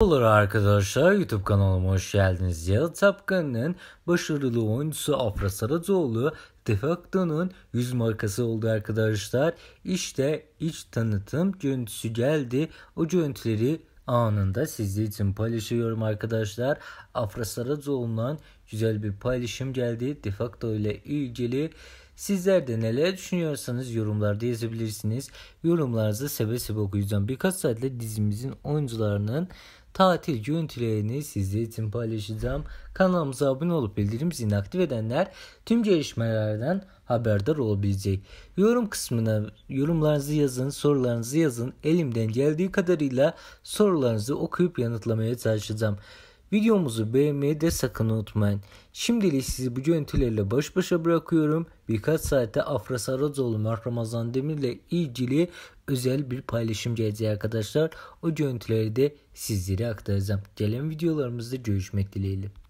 Merhabalar arkadaşlar YouTube kanalıma hoş geldiniz. Yalı Tapkan'ın başarılı oyuncusu Afra Saratoğlu Defacto'nun yüz markası oldu arkadaşlar. İşte iç tanıtım görüntüsü geldi. O görüntüleri anında sizler için paylaşıyorum arkadaşlar. Afra Saratoğlu'ndan güzel bir paylaşım geldi. Defacto ile ilgili Sizler de neler düşünüyorsanız yorumlarda yazabilirsiniz. Yorumlarınızı seve seve okuyacağım. Birkaç saatte dizimizin oyuncularının tatil görüntülerini sizler için paylaşacağım. Kanalımıza abone olup bildirim zilini aktif edenler tüm gelişmelerden haberdar olabilecek. Yorum kısmına yorumlarınızı yazın, sorularınızı yazın. Elimden geldiği kadarıyla sorularınızı okuyup yanıtlamaya çalışacağım. Videomuzu beğenmeyi de sakın unutmayın. Şimdilik sizi bu görüntülerle baş başa bırakıyorum. Birkaç saate Afra Saracoğlu Mert Ramazan Demir ile ilgili özel bir paylaşım gelecek arkadaşlar. O görüntüleri de sizlere aktaracağım. Gelen videolarımızda görüşmek dileğiyle.